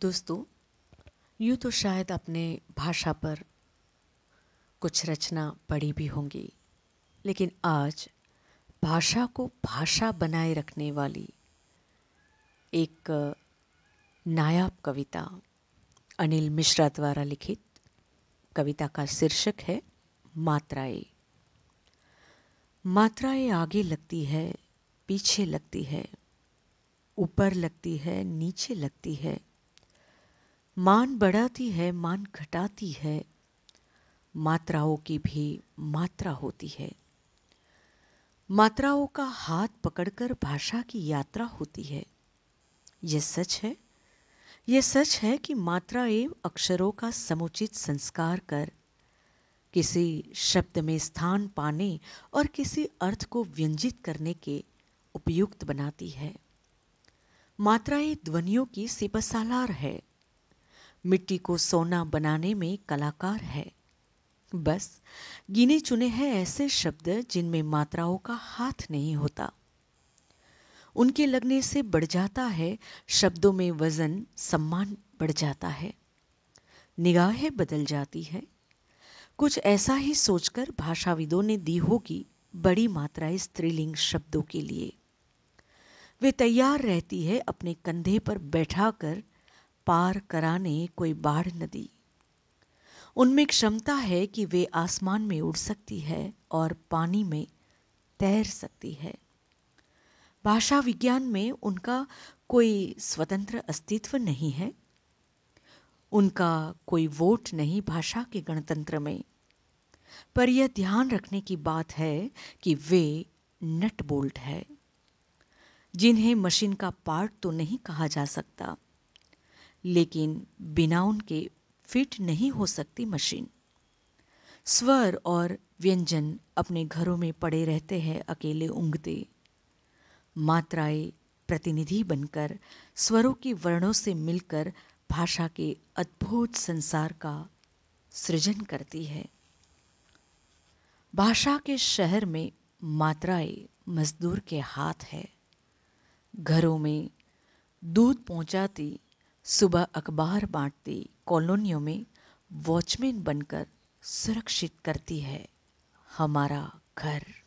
दोस्तों यूँ तो शायद अपने भाषा पर कुछ रचना पड़ी भी होंगी लेकिन आज भाषा को भाषा बनाए रखने वाली एक नायाब कविता अनिल मिश्रा द्वारा लिखित कविता का शीर्षक है मात्राए मात्राएं आगे लगती है पीछे लगती है ऊपर लगती है नीचे लगती है मान बढ़ाती है मान घटाती है मात्राओं की भी मात्रा होती है मात्राओं का हाथ पकड़कर भाषा की यात्रा होती है यह सच है यह सच है कि मात्रा एवं अक्षरों का समुचित संस्कार कर किसी शब्द में स्थान पाने और किसी अर्थ को व्यंजित करने के उपयुक्त बनाती है मात्राएं ध्वनियों की सिपसालार है मिट्टी को सोना बनाने में कलाकार है बस गिने चुने हैं ऐसे शब्द जिनमें मात्राओं का हाथ नहीं होता उनके लगने से बढ़ जाता है शब्दों में वजन सम्मान बढ़ जाता है निगाहें बदल जाती है कुछ ऐसा ही सोचकर भाषाविदों ने दी होगी बड़ी मात्राएं स्त्रीलिंग शब्दों के लिए वे तैयार रहती है अपने कंधे पर बैठाकर पार कराने कोई बाढ़ नदी उनमें क्षमता है कि वे आसमान में उड़ सकती है और पानी में तैर सकती है भाषा विज्ञान में उनका कोई स्वतंत्र अस्तित्व नहीं है उनका कोई वोट नहीं भाषा के गणतंत्र में पर यह ध्यान रखने की बात है कि वे नट बोल्ट है जिन्हें मशीन का पार्ट तो नहीं कहा जा सकता लेकिन बिना उनके फिट नहीं हो सकती मशीन स्वर और व्यंजन अपने घरों में पड़े रहते हैं अकेले उंगते मात्राएं प्रतिनिधि बनकर स्वरों के वर्णों से मिलकर भाषा के अद्भुत संसार का सृजन करती है भाषा के शहर में मात्राएं मजदूर के हाथ है घरों में दूध पहुंचाती सुबह अखबार बांटती कॉलोनियों में वॉचमैन बनकर सुरक्षित करती है हमारा घर